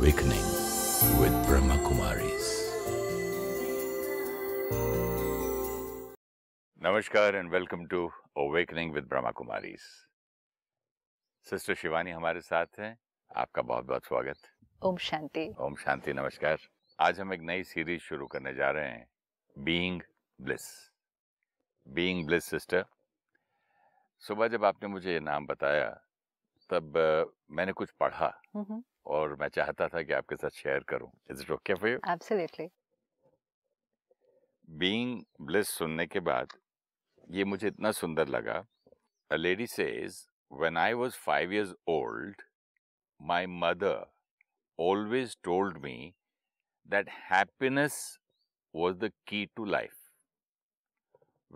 awakening with Brahma Kumaris. Namaskar and welcome to Awakening with Brahma Kumaris. Sister Shivani हमारे साथ हैं आपका बहुत बहुत स्वागत ओम शांति ओम शांति नमस्कार आज हम एक नई सीरीज शुरू करने जा रहे हैं being bliss being bliss sister सुबह जब आपने मुझे ये नाम बताया तब मैंने कुछ पढ़ा mm -hmm. और मैं चाहता था कि आपके साथ शेयर करूं is it okay for you absolutely being bliss सुनने के बाद ये मुझे इतना सुंदर लगा a lady says when I was five years old my mother always told me that happiness was the key to life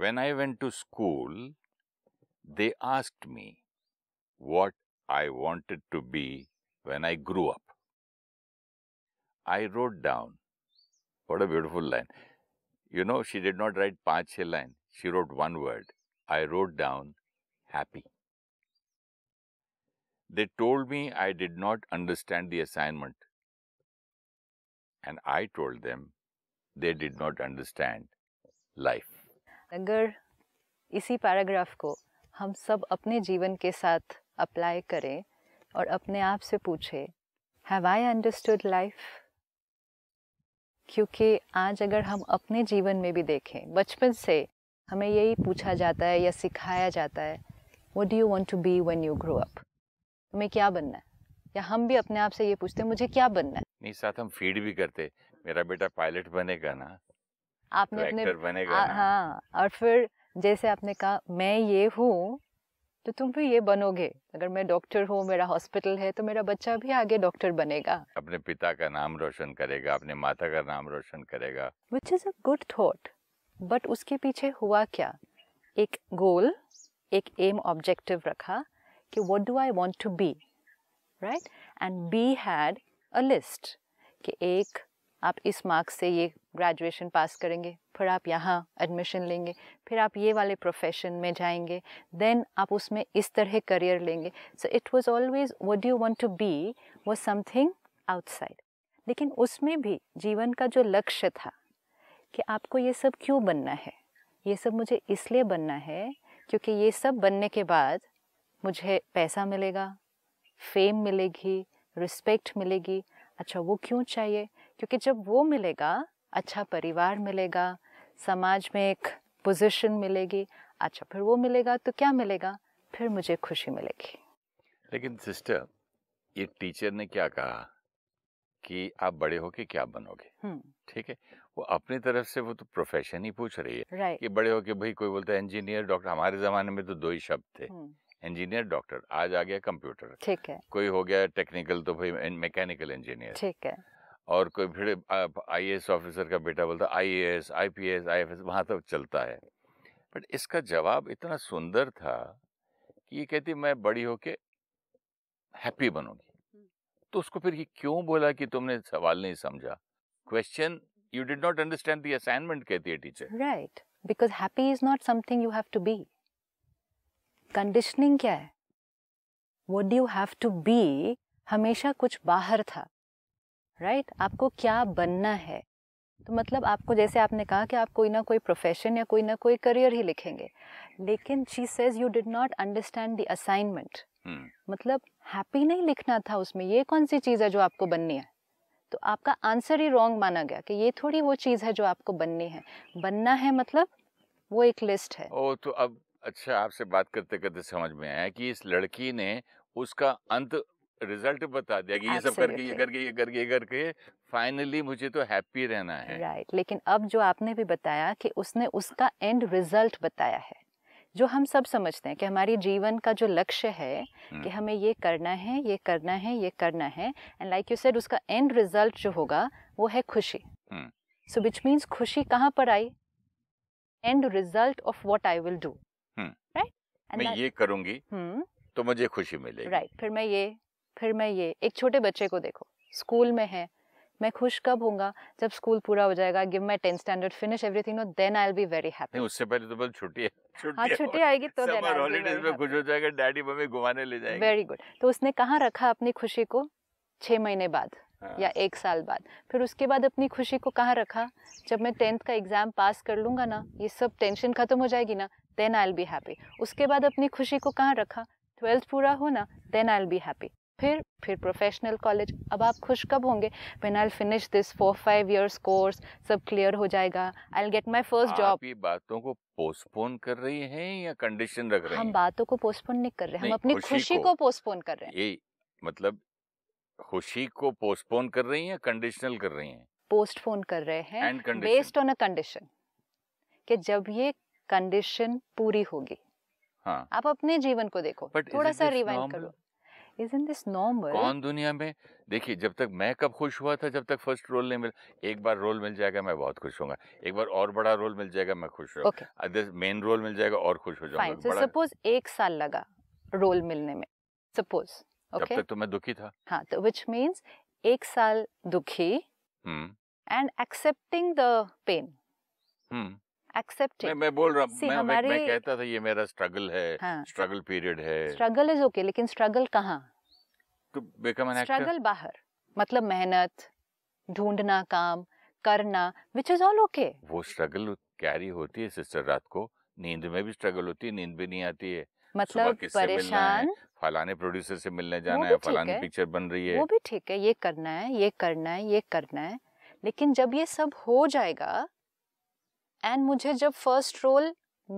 When I went to school, they asked me what I wanted to be when I grew up. I wrote down, what a beautiful line. You know, she did not write પાંચ છ line. She wrote one word. I wrote down happy. They told me I did not understand the assignment. And I told them they did not understand life. अगर इसी paragraph को हम सब अपने जीवन के साथ अप्लाई करें और अपने आप से पूछे हैव आई अंडरस्टूड लाइफ क्योंकि आज अगर हम अपने जीवन में भी देखें बचपन से हमें यही पूछा जाता है या सिखाया जाता है what do you want to be when you grow up तुम्हें क्या बनना है या हम भी अपने आप से ये पूछते हैं मुझे क्या बनना है नहीं साथ हम फीड भी करते मेरा बेटा पायलट बनेगा ना आपने तो अपने बनेगा हाँ और फिर जैसे आपने कहा मैं ये हूँ तो तुम भी ये बनोगे अगर मैं डॉक्टर हूँ मेरा हॉस्पिटल है तो मेरा बच्चा भी आगे डॉक्टर बनेगा अपने पिता का नाम रोशन करेगा अपने माता का नाम रोशन करेगा which is a good thought but उसके पीछे हुआ क्या एक गोल एक एम ऑब्जेक्टिव रखा कि what do I want to be right and we had a list कि एक आप इस मार्क्स से ये ग्रेजुएशन पास करेंगे फिर आप यहाँ एडमिशन लेंगे फिर आप ये वाले प्रोफेशन में जाएंगे देन आप उसमें इस तरह करियर लेंगे so it was always what you want to be वो समथिंग आउटसाइड लेकिन उसमें भी जीवन का जो लक्ष्य था कि आपको ये सब क्यों बनना है ये सब मुझे इसलिए बनना है क्योंकि ये सब बनने के बाद मुझे पैसा मिलेगा फेम मिलेगी रिस्पेक्ट मिलेगी अच्छा वो क्यों चाहिए क्योंकि जब वो मिलेगा अच्छा परिवार मिलेगा समाज में एक पोजीशन मिलेगी अच्छा फिर वो मिलेगा तो क्या मिलेगा फिर मुझे खुशी मिलेगी लेकिन सिस्टर ये टीचर ने क्या कहा कि आप बड़े होके क्या बनोगे हम्म। ठीक है वो अपनी तरफ से वो तो प्रोफेशन ही पूछ रही है right. कि बड़े होके भाई कोई बोलता है इंजीनियर डॉक्टर हमारे जमाने में तो दो ही शब्द थे इंजीनियर हम्म। डॉक्टर आज आ गया कंप्यूटर ठीक है कोई हो गया टेक्निकल तो भाई मैकेनिकल इंजीनियर ठीक है और कोई भिड़े आई ऑफिसर का बेटा बोलता I A S I P S I F S वहाँ तक तो चलता है बट इसका जवाब इतना सुंदर था कि ये कहती मैं बड़ी होके हैप्पी बनूंगी तो उसको फिर ये क्यों बोला कि तुमने सवाल नहीं समझा question you did not understand the assignment कहती है teacher right because happy is not something you have to be conditioning क्या है what do have to be हमेशा कुछ बाहर था राइट right? आपको क्या बनना है तो मतलब आपको जैसे आपने कहा कि आप कोई ना कोई प्रोफेशन या कोई ना कोई करियर ही लिखेंगे लेकिन she says you did not understand the assignment मतलब हैप्पी नहीं लिखना था उसमें ये कौन सी चीज़ है जो आपको बननी है तो आपका आंसर ही रॉन्ग माना गया कि ये थोड़ी वो चीज़ है जो आपको बननी है बनना है मतलब वो एक लिस्ट है ओ तो अब अच्छा आपसे बात करते करते समझ में आया कि इस लड़की ने उसका अंत रिजल्ट बता दिया कि ये सब करके ये करके ये करके ये करके फाइनली मुझे तो हैप्पी रहना है राइट right. लेकिन अब जो आपने भी बताया कि उसने उसका एंड रिजल्ट बताया है जो हम सब समझते हैं कि हमारी जीवन का जो लक्ष्य है कि हम्म। हमें ये करना है ये करना है ये करना है एंड लाइक यू सेड उसका एंड रिजल्ट जो होगा वो है खुशी सो विच मीन्स खुशी कहाँ पर I end result of what I will do right मैं ये करूंगी हम्म। तो मुझे खुशी मिलेगी राइट right, फिर मैं ये फिर मैं ये एक छोटे बच्चे को देखो स्कूल में है मैं खुश कब होऊंगा जब स्कूल पूरा हो जाएगा give my tenth standard finish everything no then I will be very happy उससे पहले तो बस छुट्टी है हाँ छुट्टी आएगी तो देन हॉलीडेज में खुश हो जाएगा डैडी मम्मी घुमाने ले जाएंगे वेरी गुड तो उसने कहाँ रखा अपनी खुशी को छः महीने बाद हाँ। या एक साल बाद फिर उसके बाद अपनी खुशी को कहाँ रखा जब मैं टेंथ का एग्जाम पास कर लूंगा ना ये सब टेंशन खत्म हो जाएगी ना then I will be happy उसके बाद अपनी खुशी को कहाँ रखा ट्वेल्थ पूरा हो ना then I will be happy फिर फिर प्रोफेशनल कॉलेज अब आप खुश कब होंगे when I finish this four five years course सब क्लियर हो जाएगा I get my first job ये बातों को पोस्टपोन कर रही हैं या कंडीशन रख रहे हैं हम बातों को पोस्टपोन नहीं कर रहे हम अपनी खुशी, खुशी को, को पोस्टपोन कर रहे हैं ये मतलब खुशी को पोस्टपोन कर रही हैं कंडीशनल कर रही हैं पोस्टपोन कर रहे हैं बेस्ड ऑन अ कंडीशन कि जब ये कंडीशन पूरी होगी हाँ. आप अपने जीवन को देखो थोड़ा सा रिवाइंड करो इजंट दिस नॉर्मल कौन दुनिया में देखिए जब तक मैं कब खुश हुआ था जब तक फर्स्ट रोल नहीं मिला एक बार रोल मिल जाएगा मैं बहुत खुश होगा एक बार और बड़ा रोल मिल जाएगा मैं खुश होगा मेन रोल मिल जाएगा और खुश हो जाऊंगा सपोज एक साल लगा रोल मिलने में सपोज okay? जब तक तो मैं दुखी था हाँ तो विच मीन्स एक साल दुखी and accepting the pain accept मैं, बोल रहा हूँ मैं, मैं कहता था ये मेरा स्ट्रगल है स्ट्रगल हाँ। पीरियड है स्ट्रगल इज ओके लेकिन स्ट्रगल कहाँ स्ट्रगल तो बाहर मतलब मेहनत ढूंढना काम करना विच इज ऑल ओके वो स्ट्रगल कैरी होती है सिस्टर रात को नींद में भी स्ट्रगल होती है नींद भी नहीं आती है मतलब परेशान फलाने प्रोड्यूसर से मिलने जाना है फलाने पिक्चर बन रही है वो भी ठीक है ये करना है ये करना है ये करना है लेकिन जब ये सब हो जाएगा एंड मुझे जब फर्स्ट रोल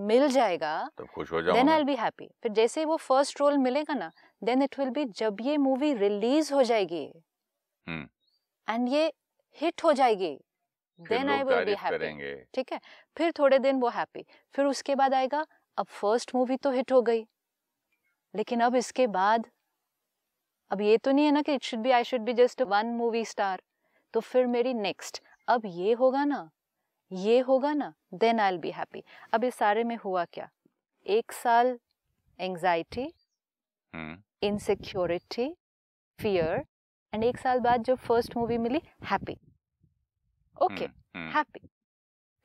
मिल जाएगा तो खुश हो देन आई बी हैप्पी फिर जैसे ही वो फर्स्ट रोल मिलेगा ना देन इट विल बी जब ये मूवी रिलीज हो जाएगी एंड हम्म। ये हिट हो जाएगी then I will be happy ठीक है फिर थोड़े दिन वो हैप्पी फिर उसके बाद आएगा अब फर्स्ट मूवी तो हिट हो गई लेकिन अब इसके बाद अब ये तो नहीं है ना कि it should be I should be just one movie star तो फिर मेरी नेक्स्ट अब ये होगा ना ये होगा ना देन आई बी हैप्पी अब इस सारे में हुआ क्या एक साल एंग्जाइटी इनसिक्योरिटी फियर एंड एक साल बाद जब फर्स्ट मूवी मिली हैप्पी ओके हैप्पी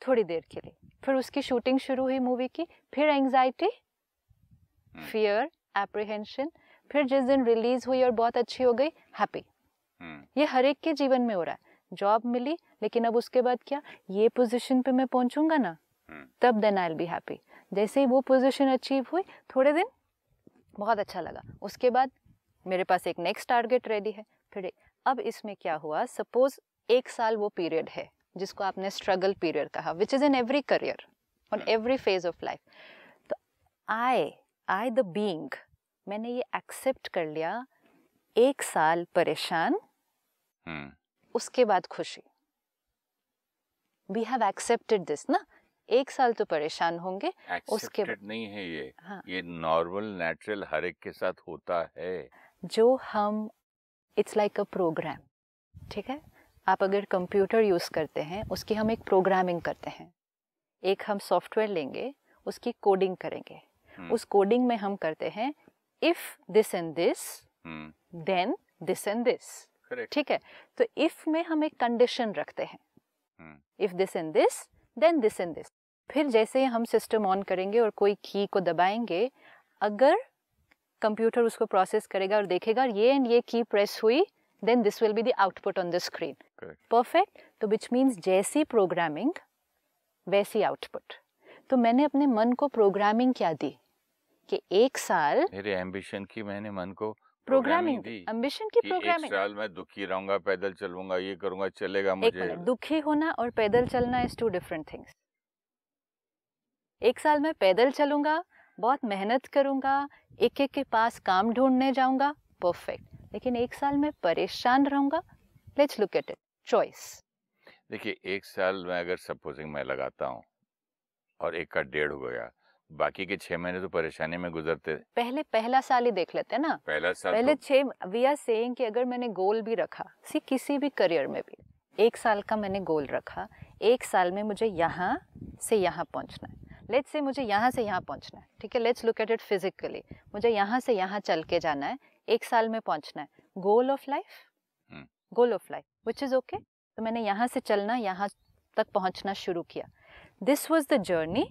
थोड़ी देर के लिए फिर उसकी शूटिंग शुरू हुई मूवी की फिर एंग्जाइटी फियर एप्रिहेंशन फिर जिस दिन रिलीज हुई और बहुत अच्छी हो गई हैप्पी हम्म। ये हर एक के जीवन में हो रहा है जॉब मिली लेकिन अब उसके बाद क्या ये पोजीशन पे मैं पहुंचूंगा ना हम्म। तब देन आई बी हैप्पी जैसे ही वो पोजीशन अचीव हुई थोड़े दिन बहुत अच्छा लगा उसके बाद मेरे पास एक नेक्स्ट टारगेट रेडी है फिर अब इसमें क्या हुआ सपोज एक साल वो पीरियड है जिसको आपने स्ट्रगल पीरियड कहा which is in every career on every phase of life तो आई आई द बींग मैंने ये एक्सेप्ट कर लिया एक साल परेशान hmm. उसके बाद खुशी वी हैव एक्सेप्टेड दिस ना एक साल तो परेशान होंगे उसके बाद नहीं है ये हाँ. ये नॉर्मल नेचुरल हर एक के साथ होता है जो हम इट्स लाइक अ प्रोग्राम ठीक है आप अगर कंप्यूटर यूज़ करते हैं उसकी हम एक प्रोग्रामिंग करते हैं एक हम सॉफ्टवेयर लेंगे उसकी कोडिंग करेंगे hmm. उस कोडिंग में हम करते हैं if this and this then this and this ठीक है तो इफ में हम एक कंडीशन रखते हैं if this in this then this in this फिर जैसे हम सिस्टम ऑन करेंगे और कोई की को दबाएंगे अगर कंप्यूटर उसको प्रोसेस करेगा और देखेगा ये एंड ये की प्रेस हुई then this will be the output on the screen perfect तो विच मीन्स जैसी प्रोग्रामिंग वैसी आउटपुट तो मैंने अपने मन को प्रोग्रामिंग क्या दी कि एक साल मेरे एम्बिशन की मैंने मन को प्रोग्रामिंग एम्बिशन की प्रोग्रामिंग साल मैं दुखी रहूंगा पैदल चलूंगा ये करूंगा चलेगा मुझे दुखी होना और पैदल चलना इज टू डिफरेंट थिंग्स एक साल मैं पैदल चलूंगा बहुत मेहनत करूंगा एक एक के पास काम ढूंढने जाऊंगा परफेक्ट लेकिन एक साल में परेशान रहूंगा let's look at it choice देखिए एक साल में अगर सपोजिंग मैं लगाता हूँ और एक का डेढ़ हो गया बाकी के छह महीने तो परेशानी में गुजरते पहले पहला साल ही देख लेते हैं ना पहला साल पहले तो... छह वी आर सेइंग कि अगर मैंने गोल भी रखा सी किसी भी करियर में भी एक साल का मैंने गोल रखा एक साल में मुझे यहाँ से यहाँ पहुँचना है लेट्स से मुझे यहाँ से यहाँ पहुँचना है ठीक है let's look at it physically मुझे यहाँ से यहाँ चल के जाना है एक साल में पहुँचना है goal of life goal of life which is okay तो मैंने यहाँ से चलना यहाँ तक पहुँचना शुरू किया this was the journey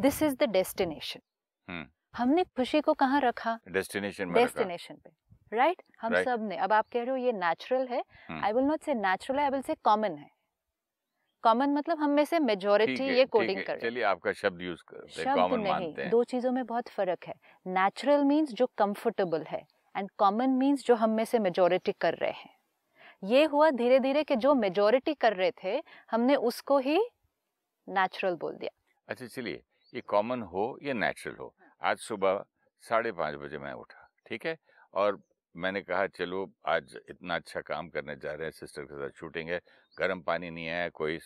this is the destination हमने खुशी को कहाँ रखा डेस्टिनेशन डेस्टिनेशन पे राइट right? हम right. सब ने अब आप कह रहे हो ये नेचुरल है I will not say natural है आई विल से कॉमन है कॉमन मतलब हम में से मेजोरिटी ये कोडिंग कर चलिए आपका शब्द यूज कर शब्द नहीं मानते हैं। दो चीजों में बहुत फर्क है नेचुरल मींस जो कंफर्टेबल है एंड कॉमन मींस जो हम में से मेजोरिटी कर रहे हैं ये हुआ धीरे धीरे कि जो मेजोरिटी कर रहे थे हमने उसको ही नेचुरल बोल दिया अच्छा चलिए ये कॉमन हो या नेचुरल हो आज सुबह साढ़े पाँच बजे मैं उठा ठीक है और मैंने कहा चलो आज इतना अच्छा काम करने जा रहे हैं सिस्टर के साथ शूटिंग है गर्म पानी नहीं आया कोई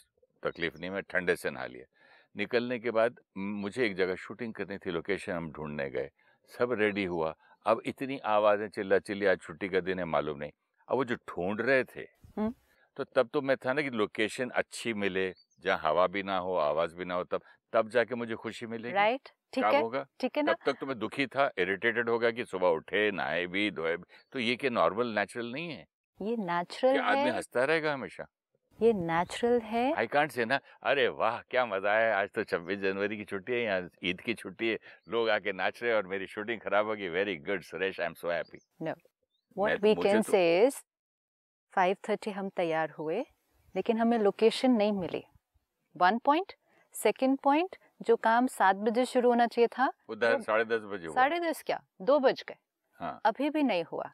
तकलीफ नहीं मैं ठंडे से नहा लिया निकलने के बाद मुझे एक जगह शूटिंग करनी थी लोकेशन हम ढूंढने गए सब रेडी हुआ अब इतनी आवाज़ें चिल्ला चिल्ली आज छुट्टी का दिन है मालूम नहीं अब वो जो ढूंढ रहे थे तो तब तो मैं था ना कि लोकेशन अच्छी मिले जहाँ हवा भी ना हो आवाज़ भी ना हो तब तब जाके मुझे खुशी मिलेगी राइट ठीक है होगा ठीक है ना तब तक तो मैं दुखी था इरिटेटेड होगा कि सुबह उठे नहाए भी धोए भी तो ये क्या नॉर्मल नेचुरल नहीं है ये नेचुरल है आदमी हंसता रहेगा हमेशा ये नेचुरल है आई कांट से ना अरे वाह क्या मजा आया आज तो 26 जनवरी की छुट्टी है यहाँ ईद की छुट्टी है लोग आके नाच रहे और मेरी शूटिंग खराब होगी very good Suresh I am so happy no what we can say is 5:30 हम तैयार हुए लेकिन हमें लोकेशन नहीं मिली वन पॉइंट सेकेंड पॉइंट जो काम सात बजे शुरू होना चाहिए था साढ़े दस बजे साढ़े दस क्या दो बज गए हाँ। अभी भी नहीं हुआ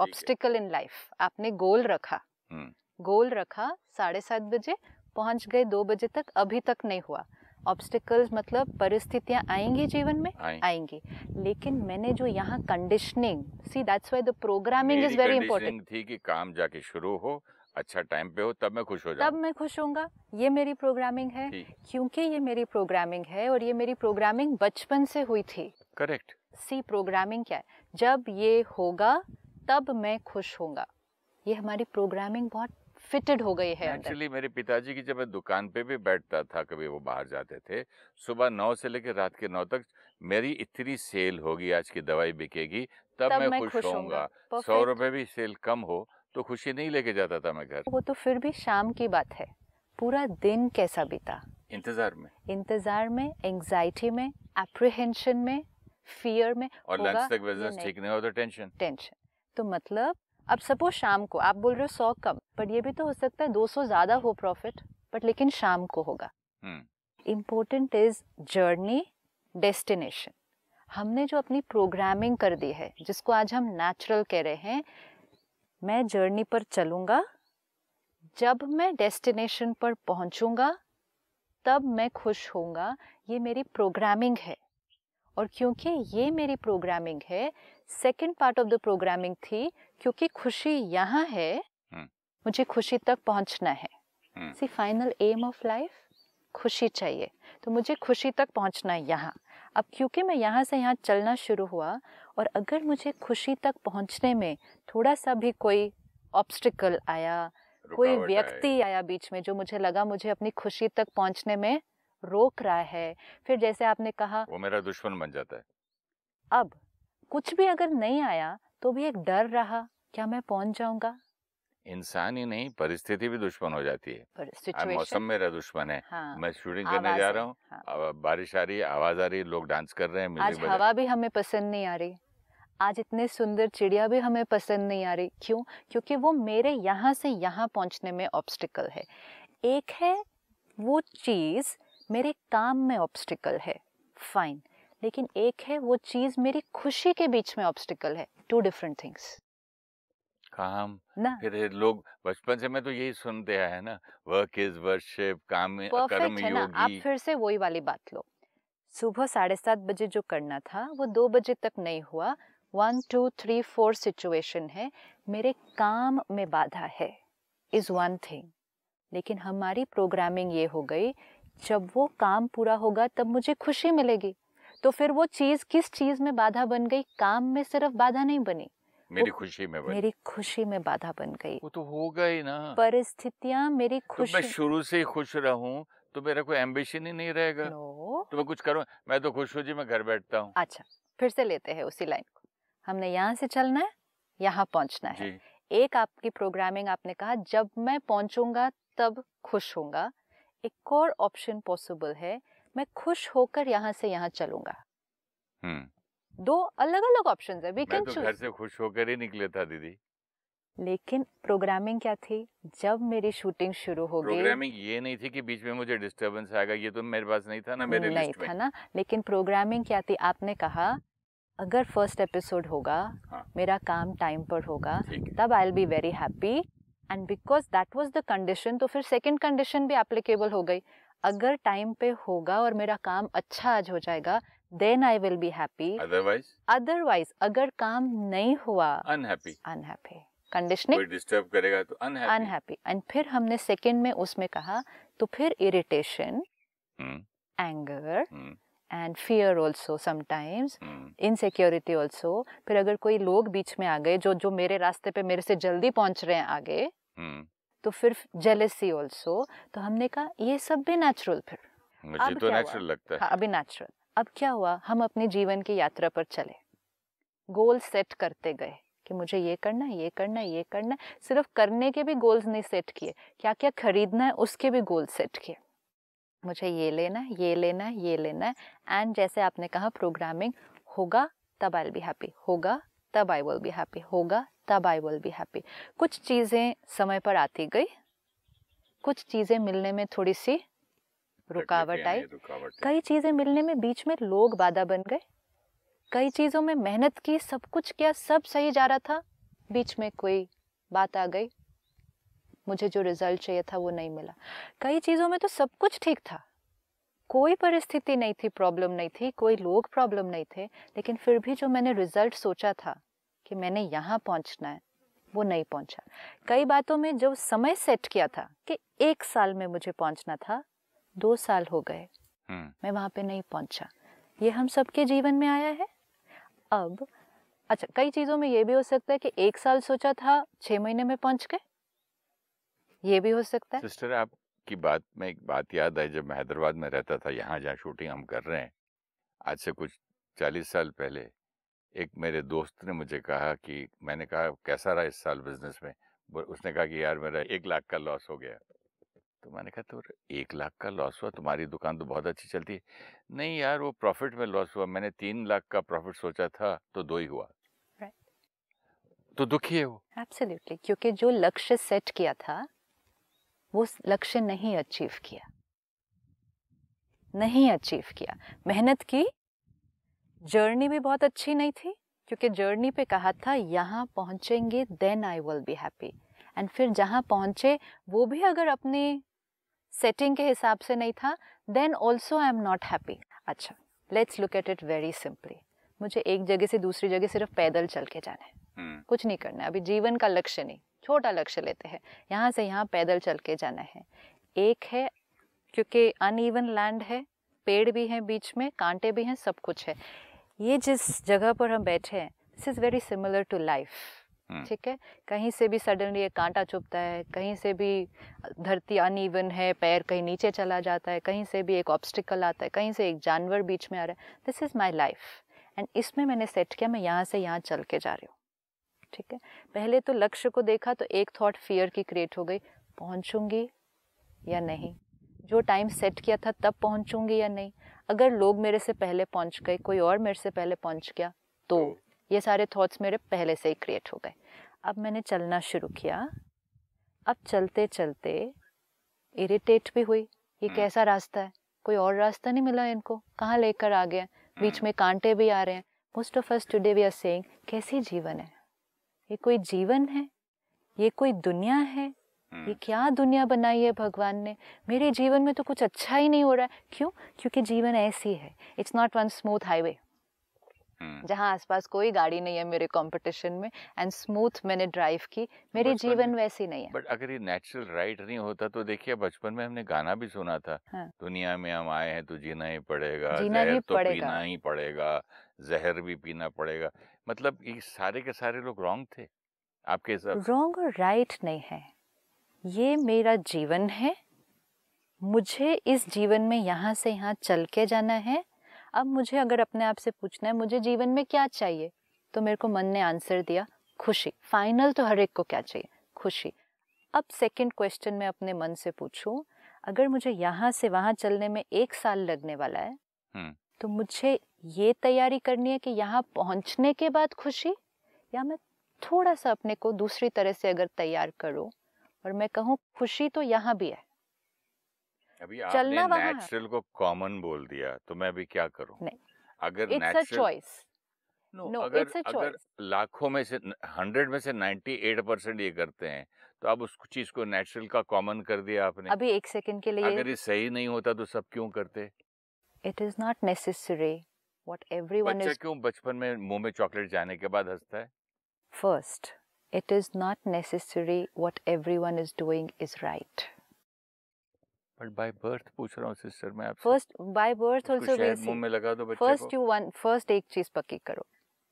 ऑब्स्टिकल इन लाइफ आपने गोल रखा गोल हम्म। रखा साढ़े सात बजे पहुंच गए दो बजे तक अभी तक नहीं हुआ ऑब्स्टिकल्स मतलब परिस्थितियां आएंगी जीवन में आएंगी लेकिन मैंने जो यहाँ कंडीशनिंग सी that's why the programming is very important थी कि काम जाके शुरू हो अच्छा टाइम पे हो तब मैं खुश हो जाऊँ तब मैं खुश होऊंगा ये मेरी प्रोग्रामिंग है क्योंकि ये मेरी प्रोग्रामिंग है और ये मेरी प्रोग्रामिंग बचपन से हुई थी करेक्ट सी प्रोग्रामिंग क्या है जब ये होगा तब मैं खुश होऊंगा ये हमारी प्रोग्रामिंग बहुत फिटेड हो गई है एक्चुअली मेरे पिताजी की जब मैं दुकान पे भी बैठता था कभी वो बाहर जाते थे सुबह नौ से लेकर रात के नौ तक मेरी इतनी सेल होगी आज की दवाई बिकेगी तब, तब मैं, मैं खुश होऊंगा सौ रुपए भी सेल कम हो तो खुशी नहीं लेके जाता था मैं घर वो तो फिर भी शाम की बात है पूरा दिन कैसा बीता इंतजार में इंतजार में एंगजाइटी में अप्रिहेंशन में फियर में और लंच तक बिजनेस ठीक नहीं होता टेंशन टेंशन तो मतलब अब सपोज शाम को आप बोल रहे हो सौ कम पर ये भी तो हो सकता है दो सौ ज्यादा हो प्रॉफिट बट लेकिन शाम को होगा इम्पोर्टेंट इज जर्नी डेस्टिनेशन हमने जो अपनी प्रोग्रामिंग कर दी है जिसको आज हम नेचुरल कह रहे हैं मैं जर्नी पर चलूँगा जब मैं डेस्टिनेशन पर पहुँचूँगा तब मैं खुश होऊंगा ये मेरी प्रोग्रामिंग है और क्योंकि ये मेरी प्रोग्रामिंग है second part of the programming थी क्योंकि खुशी यहाँ है हम्म। मुझे खुशी तक पहुँचना है see final aim of life खुशी चाहिए तो मुझे खुशी तक पहुँचना है यहाँ अब क्योंकि मैं यहाँ से यहाँ चलना शुरू हुआ और अगर मुझे खुशी तक पहुंचने में थोड़ा सा भी कोई ऑब्स्टिकल आया कोई व्यक्ति आया बीच में जो मुझे लगा मुझे अपनी खुशी तक पहुंचने में रोक रहा है फिर जैसे आपने कहा वो मेरा दुश्मन बन जाता है अब कुछ भी अगर नहीं आया तो भी एक डर रहा क्या मैं पहुंच जाऊंगा इंसान ही नहीं परिस्थिति भी दुश्मन हो जाती है मौसम मेरा दुश्मन है हाँ, मैं शूटिंग करने जा रहा हूँ हाँ, बारिश आ रही है आवाज आ रही है लोग डांस कर रहे हैं आज हवा भी हमें पसंद नहीं आ रही आज इतने सुंदर चिड़िया भी हमें पसंद नहीं आ रही क्यों क्योंकि वो मेरे यहाँ से यहाँ पहुँचने में ऑब्स्टिकल है एक है वो चीज़ मेरे काम में ऑब्स्टिकल है फाइन लेकिन एक है वो चीज़ मेरी खुशी के बीच में ऑब्स्टिकल है टू डिफरेंट थिंग्स काम ना फिर लोग बचपन से मैं तो यही सुनते आया है ना वर्क इज वर्शिप काम कर्म है ना आप फिर से वही वाली बात लो सुबह साढ़े सात बजे जो करना था वो दो बजे तक नहीं हुआ one two three four situation है मेरे काम में बाधा है इज वन थिंग लेकिन हमारी प्रोग्रामिंग ये हो गई जब वो काम पूरा होगा तब मुझे खुशी मिलेगी तो फिर वो चीज़ किस चीज़ में बाधा बन गई काम में सिर्फ बाधा नहीं बनी मेरी खुशी में मेरी खुशी में बाधा बन गई वो तो हो गई ना परिस्थितियाँ मेरी खुशी तो मैं शुरू से ही खुश रहूँ तो मेरा कोई एम्बिशन ही नहीं रहेगा no. तो मैं कुछ करूँ मैं तो खुश हूँ जी मैं घर बैठता हूँ अच्छा फिर से लेते हैं उसी लाइन को हमने यहाँ से चलना है यहाँ पहुँचना है एक आपकी प्रोग्रामिंग आपने कहा जब मैं पहुँचूंगा तब खुश होऊंगा एक और ऑप्शन पॉसिबल है मैं खुश होकर यहाँ से यहाँ चलूंगा हम्म। दो अलग अलग ऑप्शन है वी कैन घर से खुश होकर ही निकले था दीदी लेकिन प्रोग्रामिंग क्या थी जब मेरी शूटिंग शुरू हो गई प्रोग्रामिंग ये नहीं थी कि बीच में मुझे डिस्टरबेंस आएगा ये तो मेरे पास नहीं था ना मेरे नहीं लिस्ट था में। ना लेकिन प्रोग्रामिंग क्या थी आपने कहा अगर फर्स्ट एपिसोड होगा हाँ. मेरा काम टाइम पर होगा तब I will be very happy and because that was the condition तो फिर सेकेंड कंडीशन भी एप्लीकेबल हो गई अगर टाइम पे होगा और मेरा काम अच्छा आज हो जाएगा then I will be happy otherwise otherwise अगर काम नहीं हुआ अनहैप्पी अनहैप्पी कंडीशनिंग डिस्टर्ब करेगा तो अनहैप्पी अनहैप्पी एंड फिर हमने सेकंड में उसमें कहा तो फिर irritation anger and fear also sometimes insecurity also फिर अगर कोई लोग बीच में आ गए जो जो मेरे रास्ते पे मेरे से जल्दी पहुंच रहे हैं आगे hmm. तो फिर जेलेसी ऑल्सो तो हमने कहा ये सब भी नेचुरल फिर मुझे तो नेचुरल लगता है हाँ, अभी नेचुरल अब क्या हुआ हम अपने जीवन की यात्रा पर चले गोल सेट करते गए कि मुझे ये करना है ये करना है ये करना है सिर्फ करने के भी गोल्स नहीं सेट किए क्या क्या खरीदना है उसके भी गोल सेट किए मुझे ये लेना है ये लेना है ये लेना है एंड जैसे आपने कहा प्रोग्रामिंग होगा तब आई बी हैप्पी होगा तब आई विल बी हैप्पी होगा तब आई विल बी हैप्पी कुछ चीज़ें समय पर आती गई कुछ चीज़ें मिलने में थोड़ी सी रुकावट आई कई चीज़ें मिलने में बीच में लोग बाधा बन गए कई चीज़ों में मेहनत की सब कुछ किया सब सही जा रहा था बीच में कोई बात आ गई मुझे जो रिजल्ट चाहिए था वो नहीं मिला कई चीज़ों में तो सब कुछ ठीक था कोई परिस्थिति नहीं थी प्रॉब्लम नहीं थी कोई लोग प्रॉब्लम नहीं थे लेकिन फिर भी जो मैंने रिजल्ट सोचा था कि मैंने यहाँ पहुँचना है वो नहीं पहुँचा कई बातों में जो समय सेट किया था कि एक साल में मुझे पहुँचना था दो साल हो गए हम्म। मैं वहां पे नहीं पहुंचा ये हम सबके जीवन में आया है अब अच्छा कई चीज़ों में ये भी हो सकता है कि एक साल सोचा था छह महीने में पहुंच गए ये भी हो सकता है सिस्टर आप की बात में एक बात याद आई जब मैं हैदराबाद में रहता था यहाँ जहाँ शूटिंग हम कर रहे हैं आज से कुछ चालीस साल पहले एक मेरे दोस्त ने मुझे कहा कि मैंने कहा कैसा रहा इस साल बिजनेस में उसने कहा कि यार मेरा एक लाख का लॉस हो गया तो मैंने कहा तो एक लाख का लॉस हुआ तुम्हारी दुकान तो बहुत अच्छी चलती है नहीं यार वो प्रॉफिट में लॉस हुआ मैंने तीन लाख का प्रॉफिट सोचा था तो दो ही हुआ right. तो दुखी है वो एब्सोल्युटली क्योंकि जो लक्ष्य सेट किया था वो लक्ष्य नहीं अचीव किया नहीं अचीव किया मेहनत की जर्नी भी बहुत अच्छी नहीं थी क्योंकि जर्नी पे कहा था यहाँ पहुँचेंगे then I will be happy and फिर जहाँ पहुँचे वो भी अगर अपने सेटिंग के हिसाब से नहीं था then also I am not happy अच्छा let's look at it very simply मुझे एक जगह से दूसरी जगह सिर्फ पैदल चल के जाना है hmm. कुछ नहीं करना है अभी जीवन का लक्ष्य नहीं छोटा लक्ष्य लेते हैं यहाँ से यहाँ पैदल चल के जाना है एक है क्योंकि अनइवन लैंड है पेड़ भी हैं बीच में कांटे भी हैं सब कुछ है ये जिस जगह पर हम बैठे हैं this is very similar to life हम्म। ठीक है कहीं से भी सडनली एक कांटा चुभता है कहीं से भी धरती अनइवन है पैर कहीं नीचे चला जाता है कहीं से भी एक ऑब्स्टिकल आता है कहीं से एक जानवर बीच में आ रहा है this is my life and इसमें मैंने सेट किया मैं यहाँ से यहाँ चल के जा रही हूँ ठीक है पहले तो लक्ष्य को देखा तो एक थॉट फियर की क्रिएट हो गई पहुँचूँगी या नहीं जो टाइम सेट किया था तब पहुँचूँगी या नहीं अगर लोग मेरे से पहले पहुँच गए कोई और मेरे से पहले पहुँच गया तो, तो? ये सारे थॉट्स मेरे पहले से ही क्रिएट हो गए अब मैंने चलना शुरू किया अब चलते चलते इरिटेट भी हुई ये हम्म। कैसा रास्ता है कोई और रास्ता नहीं मिला इनको कहाँ लेकर आ गया हम्म। बीच में कांटे भी आ रहे हैं most of us today we are saying कैसी जीवन है ये कोई जीवन है ये कोई दुनिया है हम्म। ये क्या दुनिया बनाई है भगवान ने मेरे जीवन में तो कुछ अच्छा ही नहीं हो रहा है क्यों क्योंकि जीवन ऐसी है it's not one smooth highway hmm. जहाँ आसपास कोई गाड़ी नहीं है मेरे कंपटीशन में एंड स्मूथ मैंने ड्राइव की मेरी जीवन वैसी नहीं है बट अगर ये नेचुरल राइट नहीं होता तो देखिए बचपन में हमने गाना भी सुना था हाँ. दुनिया में हम आए हैं तो जीना ही पड़ेगा जीना ही तो पड़ेगा. पीना ही पड़ेगा जहर भी पीना पड़ेगा मतलब ये सारे के सारे लोग रॉन्ग थे आपके हिसाब रॉन्ग और राइट नहीं है ये मेरा जीवन है मुझे इस जीवन में यहाँ से यहाँ चल के जाना है अब मुझे अगर अपने आप से पूछना है मुझे जीवन में क्या चाहिए तो मेरे को मन ने आंसर दिया खुशी फाइनल तो हर एक को क्या चाहिए खुशी अब सेकेंड क्वेश्चन मैं अपने मन से पूछूं अगर मुझे यहाँ से वहाँ चलने में एक साल लगने वाला है हम्म। तो मुझे ये तैयारी करनी है कि यहाँ पहुँचने के बाद खुशी या मैं थोड़ा सा अपने को दूसरी तरह से अगर तैयार करूँ और मैं कहूँ खुशी तो यहाँ भी है अभी चलना आपने नेचुरल को कॉमन बोल दिया तो मैं अभी क्या करूं अगर चॉइस नो no, अगर, अगर लाखों में से हंड्रेड में से नाइन्टी एट परसेंट ये करते हैं तो अब उस चीज को नेचुरल का कॉमन कर दिया आपने अभी एक सेकंड के लिए अगर ये सही नहीं होता तो सब क्यों करते it is not necessary what everyone is क्यों बचपन में मुंह में चॉकलेट जाने के बाद हंसता है first it is not necessary what everyone is doing is right but by birth पूछ रहा हूँ सिस्टर मैं आपसे first by birth also basic मुंह में लगा दो बच्चे फर्स्ट यू वन फर्स्ट एक चीज पक्की करो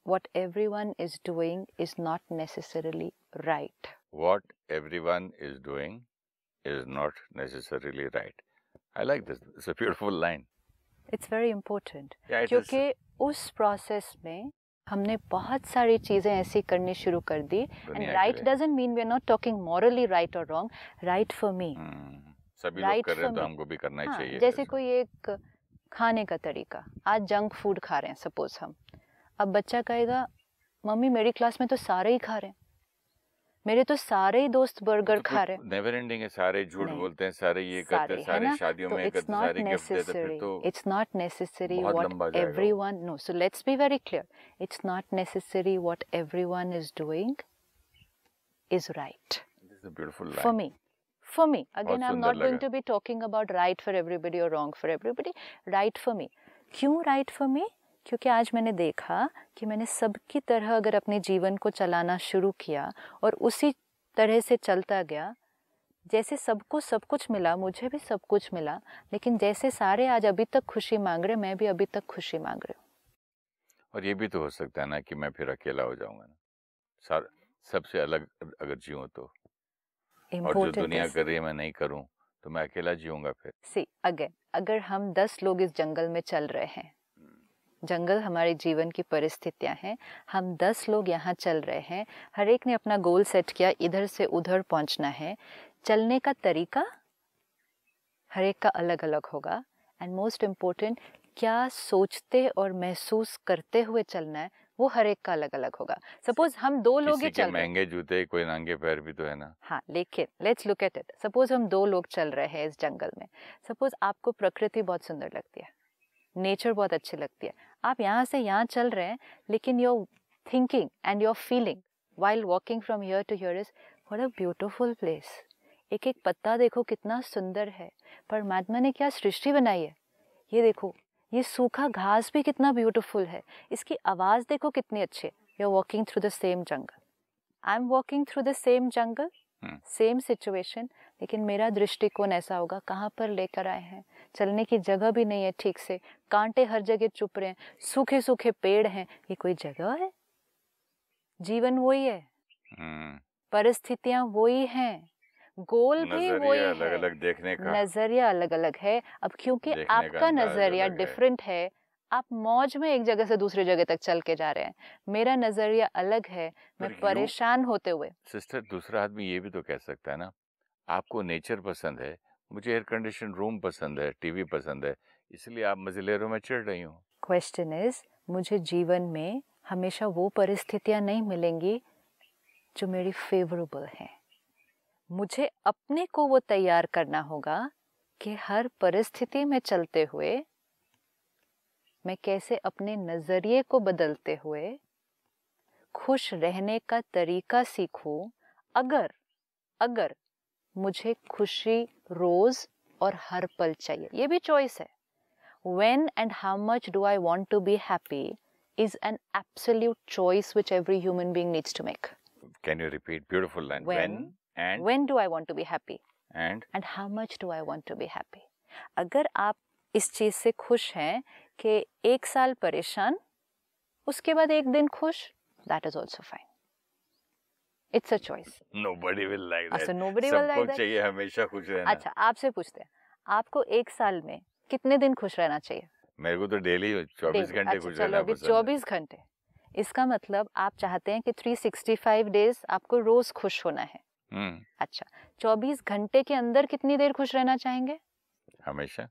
what everyone is doing is not necessarily right what everyone is doing is not necessarily right I like this it's a beautiful line it's very important क्योंकि उस प्रोसेस में हमने बहुत सारी चीज़ें ऐसी करनी शुरू कर दी and right doesn't mean we are not talking morally right और रॉन्ग राइट फॉर मी सभी right लोग कर रहे हैं तो हमको भी करना हाँ, चाहिए जैसे कोई एक खाने का तरीका आज जंक फूड खा रहे हैं सपोज हम अब बच्चा कहेगा मम्मी मेरी क्लास में तो सारे ही खा रहे हैं मेरे तो सारे ही दोस्त बर्गर तो खा रहे हैं नेवर एंडिंग है सारे झूठ बोलते हैं सारे ये सारे, करते हैं सारे शादियों तो में करते सारे गिफ्ट देते फिर तो it's not necessary what everyone know so let's be very clear it's not necessary what everyone is doing is right for me for me. Again, I'm not going to be talking about right for everybody or wrong for everybody. Right for me. क्यों right for me? क्योंकि आज मैंने देखा कि मैंने सबकी तरह अगर अपने जीवन को चलाना शुरू किया और उसी तरह से चलता गया जैसे सबको सब कुछ मिला मुझे भी सब कुछ मिला लेकिन जैसे सारे आज अभी तक खुशी मांग रहे मैं भी अभी तक खुशी मांग रही हूँ और ये भी तो हो सकता है ना कि मैं फिर अकेला हो जाऊंगा ना सर सबसे अलग अगर जीऊँ तो और जो दुनिया कर रही है मैं नहीं करूँ तो मैं अकेला जीऊंगा फिर सी अगेन अगर हम दस लोग इस जंगल में चल रहे हैं हम्म। जंगल हमारे जीवन की परिस्थितियां हैं हम दस लोग यहाँ चल रहे हैं हर एक ने अपना गोल सेट किया इधर से उधर पहुंचना है चलने का तरीका हर एक का अलग अलग होगा एंड मोस्ट इम्पोर्टेंट क्या सोचते और महसूस करते हुए चलना है वो हर एक का अलग अलग होगा सपोज हम दो लोग ही चल महंगे जूते कोई नंगे पैर भी तो है ना हाँ लेकिन let's look at it suppose हम दो लोग चल रहे हैं इस जंगल में सपोज आपको प्रकृति बहुत सुंदर लगती है नेचर बहुत अच्छी लगती है आप यहाँ से यहाँ चल रहे हैं लेकिन your thinking and your feeling while walking from here to here is what a beautiful place एक एक पत्ता देखो कितना सुंदर है परमात्मा ने क्या सृष्टि बनाई है ये देखो ये सूखा घास भी कितना ब्यूटीफुल है इसकी आवाज़ देखो कितनी अच्छी है you are walking through the same jungle I am walking through the same jungle same situation लेकिन मेरा दृष्टिकोण ऐसा होगा कहाँ पर लेकर आए हैं चलने की जगह भी नहीं है ठीक से कांटे हर जगह चुप रहे हैं सूखे सूखे पेड़ हैं ये कोई जगह है जीवन वही है hmm. परिस्थितियाँ वही हैं गोल भी वही अलग अलग देखने का नजरिया अलग अलग है अब क्योंकि आपका नजरिया डिफरेंट है आप मौज में एक जगह से दूसरी जगह तक चल के जा रहे हैं मेरा नजरिया अलग है मैं परेशान होते हुए सिस्टर दूसरा आदमी ये भी तो कह सकता है ना आपको नेचर पसंद है मुझे एयर कंडीशन रूम पसंद है टीवी पसंद है इसलिए आप मजिलेरों में चढ़ रही हूँ क्वेश्चन इज मुझे जीवन में हमेशा वो परिस्थितियाँ नहीं मिलेंगी जो मेरी फेवरेबल हैं मुझे अपने को वो तैयार करना होगा कि हर परिस्थिति में चलते हुए मैं कैसे अपने नज़रिए को बदलते हुए खुश रहने का तरीका सीखूं अगर अगर मुझे खुशी रोज़ और हर पल चाहिए ये भी चॉइस है when and how much do I want to be happy is an absolute choice which every human being needs to make can you repeat beautiful line and when do I want to be happy and and how much do I want to be happy अगर आप इस चीज़ से खुश हैं कि एक साल परेशान उसके बाद एक दिन खुश that is also fine it's a choice nobody will like that body will like that चाहिए हमेशा खुश रहना अच्छा आपसे पूछते हैं आपको एक साल में कितने दिन खुश रहना चाहिए मेरे को तो डेली 24 घंटे अच्छा, खुश रहना अभी 24 घंटे इसका मतलब आप चाहते हैं कि 365 डेज आपको रोज खुश होना है हम्म। अच्छा चौबीस घंटे के अंदर कितनी देर खुश रहना चाहेंगे हमेशा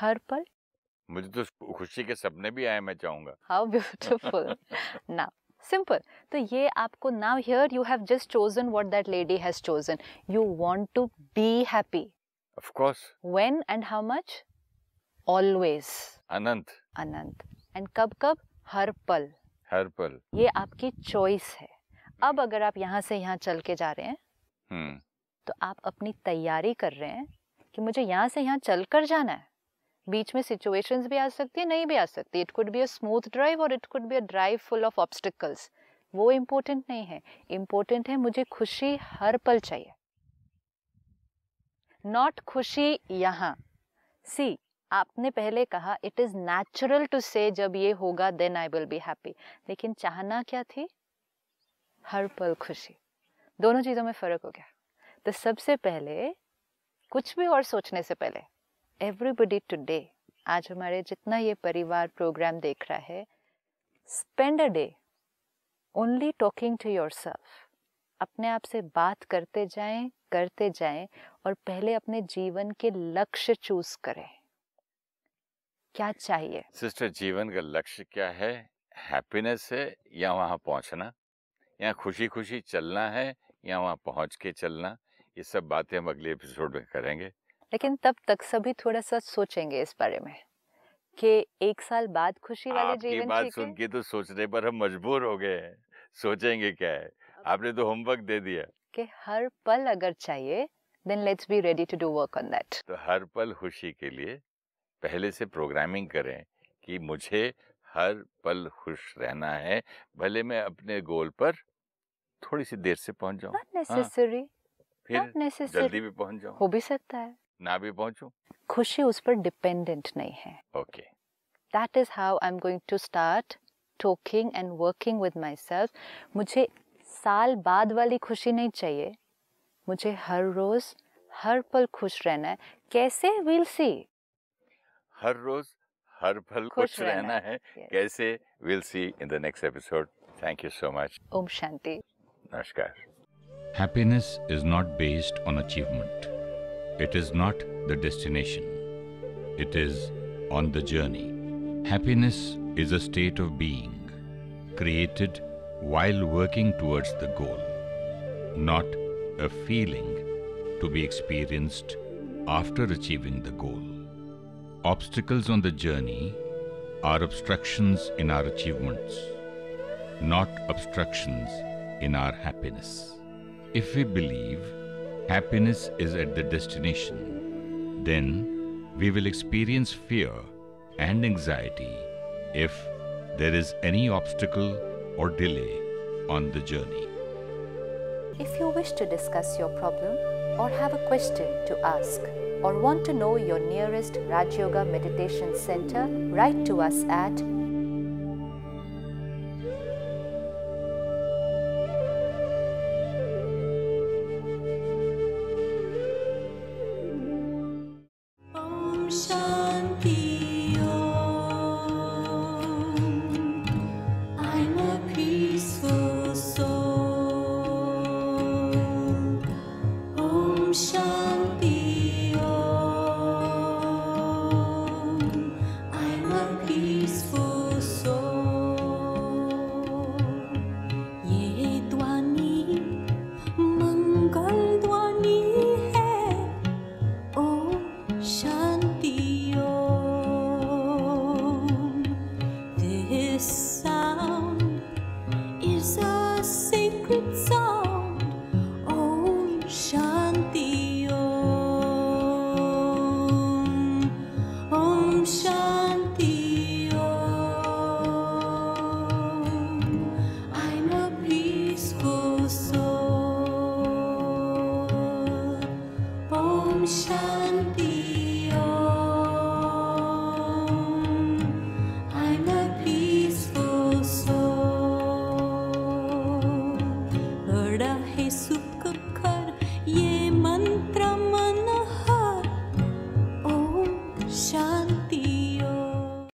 हर पल मुझे तो खुशी के सपने भी आए मैं चाहूंगा हाउ ब्यूटिफुल ना सिंपल तो ये आपको now here you have just chosen what that lady has chosen you want to be happy of course when and how much always अनंत अनंत एंड कब कब हर पल हर पल ये आपकी चॉइस है अब अगर आप यहाँ से यहाँ चल के जा रहे हैं हम्म। तो आप अपनी तैयारी कर रहे हैं कि मुझे यहाँ से यहाँ चल कर जाना है बीच में सिचुएशंस भी आ सकती है नहीं भी आ सकती it could be a smooth drive और it could be a drive full of obstacles वो इम्पोर्टेंट नहीं है इम्पोर्टेंट है मुझे खुशी हर पल चाहिए नॉट खुशी यहाँ सी आपने पहले कहा इट इज़ नेचुरल टू से जब ये होगा then I will be happy लेकिन चाहना क्या थी हर पल खुशी दोनों चीज़ों में फ़र्क हो गया तो सबसे पहले कुछ भी और सोचने से पहले एवरीबडी टुडे आज हमारे जितना ये परिवार प्रोग्राम देख रहा है spend a day only talking to yourself अपने आप से बात करते जाएं करते जाएं और पहले अपने जीवन के लक्ष्य चूज करें क्या चाहिए सिस्टर जीवन का लक्ष्य क्या है हैप्पीनेस है या वहाँ पहुँचना या खुशी खुशी चलना है या वहाँ पहुँच के चलना ये सब बातें हम अगले एपिसोड में करेंगे लेकिन तब तक सभी थोड़ा सा सोचेंगे इस बारे में कि एक साल बाद खुशी वाले जीवन बात सुन के तो सोचने पर हम मजबूर हो गए हैं सोचेंगे क्या है आपने तो होमवर्क दे दिया कि हर पल अगर चाहिए then let's be ready to do work on that तो हर पल खुशी के लिए पहले से प्रोग्रामिंग करें कि मुझे हर पल खुश रहना है भले मैं अपने गोल पर थोड़ी सी देर से पहुंच जाऊं नेसेसरी फिर जल्दी भी पहुंच जाऊं हो भी सकता है ना भी पहुंचू खुशी उस पर डिपेंडेंट नहीं है okay that is how I am going to start talking and working with myself मुझे साल बाद वाली खुशी नहीं चाहिए मुझे हर रोज हर पल खुश रहना है कैसे विल सी हर रोज हर पल खुश रहना, रहना है yes. कैसे will see in the next episode thank you so much ओम शांति Happiness is not based on achievement. It is not the destination. It is on the journey. Happiness is a state of being created while working towards the goal, not a feeling to be experienced after achieving the goal. Obstacles on the journey are obstructions in our achievements, not obstructions in our happiness. If we believe happiness is at the destination, then we will experience fear and anxiety if there is any obstacle or delay on the journey. If you wish to discuss your problem or have a question to ask or want to know your nearest Raj Yoga Meditation Center, write to us at